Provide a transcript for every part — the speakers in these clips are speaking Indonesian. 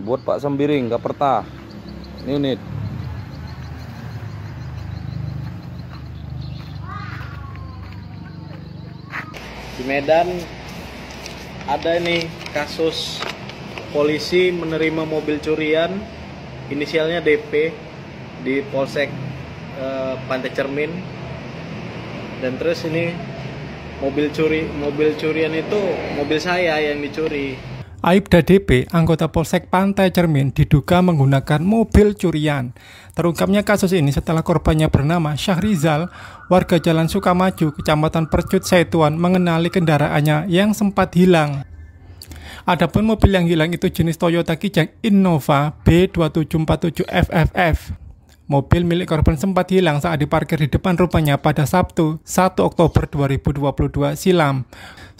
buat Pak Sembiring gak pertah, ini unit di Medan ada ini kasus polisi menerima mobil curian inisialnya DP di Polsek eh, Pantai Cermin dan terus ini mobil curi mobil curian itu mobil saya yang dicuri Aibda DP, anggota Polsek Pantai Cermin, diduga menggunakan mobil curian. Terungkapnya kasus ini setelah korbannya bernama Syahrizal, warga Jalan Sukamaju, Kecamatan Percut Saituan, mengenali kendaraannya yang sempat hilang. Adapun mobil yang hilang itu jenis Toyota Kijang Innova B2747FFF. Mobil milik korban sempat hilang saat diparkir di depan rumahnya pada Sabtu, 1 Oktober 2022 silam.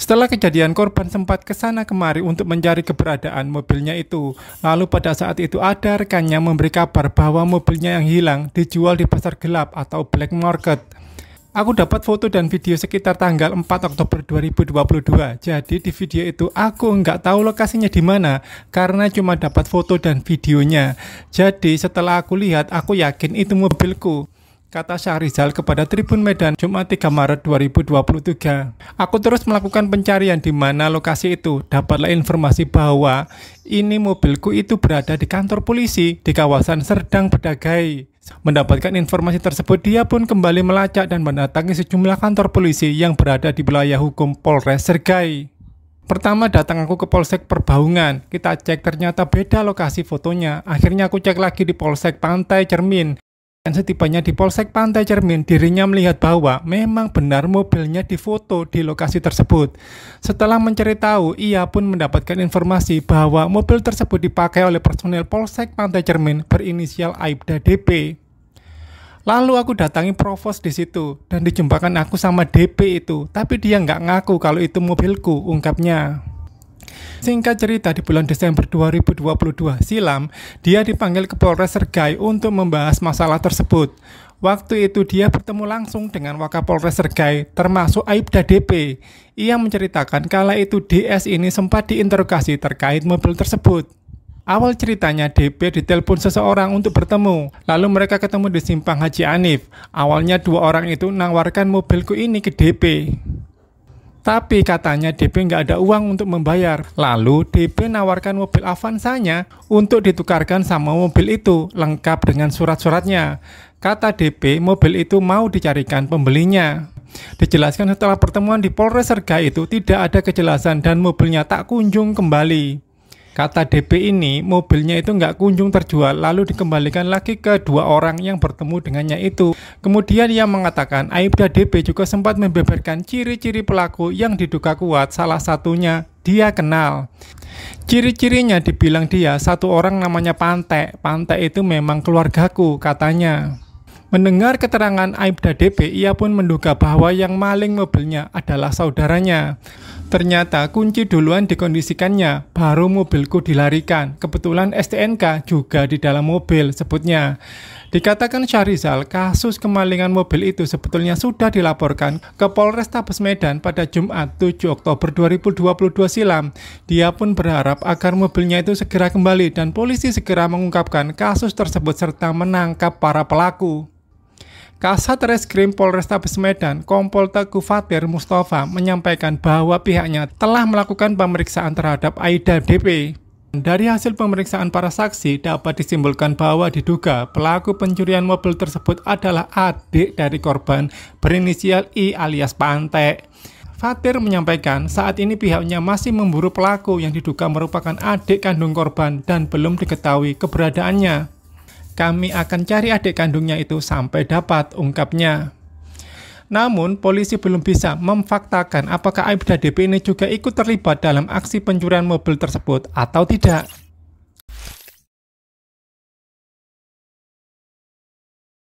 Setelah kejadian korban sempat ke sana kemari untuk mencari keberadaan mobilnya itu. Lalu pada saat itu ada rekannya memberi kabar bahwa mobilnya yang hilang dijual di pasar gelap atau black market. Aku dapat foto dan video sekitar tanggal 4 Oktober 2022. Jadi di video itu aku nggak tahu lokasinya di mana karena cuma dapat foto dan videonya. Jadi setelah aku lihat, aku yakin itu mobilku. Kata Syahrizal kepada Tribun Medan Jumat 3 Maret 2023. Aku terus melakukan pencarian di mana lokasi itu. Dapatlah informasi bahwa ini mobilku itu berada di kantor polisi di kawasan Serdang Bedagai. Mendapatkan informasi tersebut, dia pun kembali melacak dan mendatangi sejumlah kantor polisi yang berada di wilayah hukum Polres Sergai. Pertama datang aku ke Polsek Perbaungan, kita cek ternyata beda lokasi fotonya. Akhirnya aku cek lagi di Polsek Pantai Cermin, dan setibanya di Polsek Pantai Cermin, dirinya melihat bahwa memang benar mobilnya difoto di lokasi tersebut. Setelah mencari tahu, ia pun mendapatkan informasi bahwa mobil tersebut dipakai oleh personel Polsek Pantai Cermin berinisial Aibda DP. Lalu aku datangi provos di situ dan dijumpakan aku sama DP itu, tapi dia nggak ngaku kalau itu mobilku, ungkapnya. Singkat cerita, di bulan Desember 2022 silam, dia dipanggil ke Polres Sergai untuk membahas masalah tersebut. Waktu itu dia bertemu langsung dengan Wakapolres Sergai, termasuk Aibda DP. Ia menceritakan kala itu DS ini sempat diinterogasi terkait mobil tersebut. Awal ceritanya DP ditelepon seseorang untuk bertemu, lalu mereka ketemu di simpang Haji Anif. Awalnya dua orang itu menawarkan mobilku ini ke DP. Tapi katanya DP nggak ada uang untuk membayar. Lalu DP nawarkan mobil Avanzanya untuk ditukarkan sama mobil itu, lengkap dengan surat-suratnya. Kata DP, mobil itu mau dicarikan pembelinya. Dijelaskan setelah pertemuan di Polres Serga itu tidak ada kejelasan dan mobilnya tak kunjung kembali. Kata DP ini, mobilnya itu nggak kunjung terjual, lalu dikembalikan lagi ke dua orang yang bertemu dengannya itu. Kemudian ia mengatakan, Aibda DP juga sempat membeberkan ciri-ciri pelaku yang diduga kuat, salah satunya dia kenal. Ciri-cirinya dibilang dia, satu orang namanya Pantek. Pantek itu memang keluargaku, katanya. Mendengar keterangan Aibda DP, ia pun menduga bahwa yang maling mobilnya adalah saudaranya. Ternyata kunci duluan dikondisikannya, baru mobilku dilarikan. Kebetulan STNK juga di dalam mobil, sebutnya. Dikatakan Syahrizal, kasus kemalingan mobil itu sebetulnya sudah dilaporkan ke Polrestabes Medan pada Jumat 7 Oktober 2022 silam. Dia pun berharap agar mobilnya itu segera kembali dan polisi segera mengungkapkan kasus tersebut serta menangkap para pelaku. Kasat Reskrim Polrestabes Medan, Kompol Teguh Fatir Mustafa menyampaikan bahwa pihaknya telah melakukan pemeriksaan terhadap Aida DP. Dari hasil pemeriksaan para saksi dapat disimpulkan bahwa diduga pelaku pencurian mobil tersebut adalah adik dari korban berinisial I alias Pantek. Fatir menyampaikan saat ini pihaknya masih memburu pelaku yang diduga merupakan adik kandung korban dan belum diketahui keberadaannya. Kami akan cari adik kandungnya itu sampai dapat, ungkapnya. Namun, polisi belum bisa memfaktakan apakah Aibda DP ini juga ikut terlibat dalam aksi pencurian mobil tersebut atau tidak.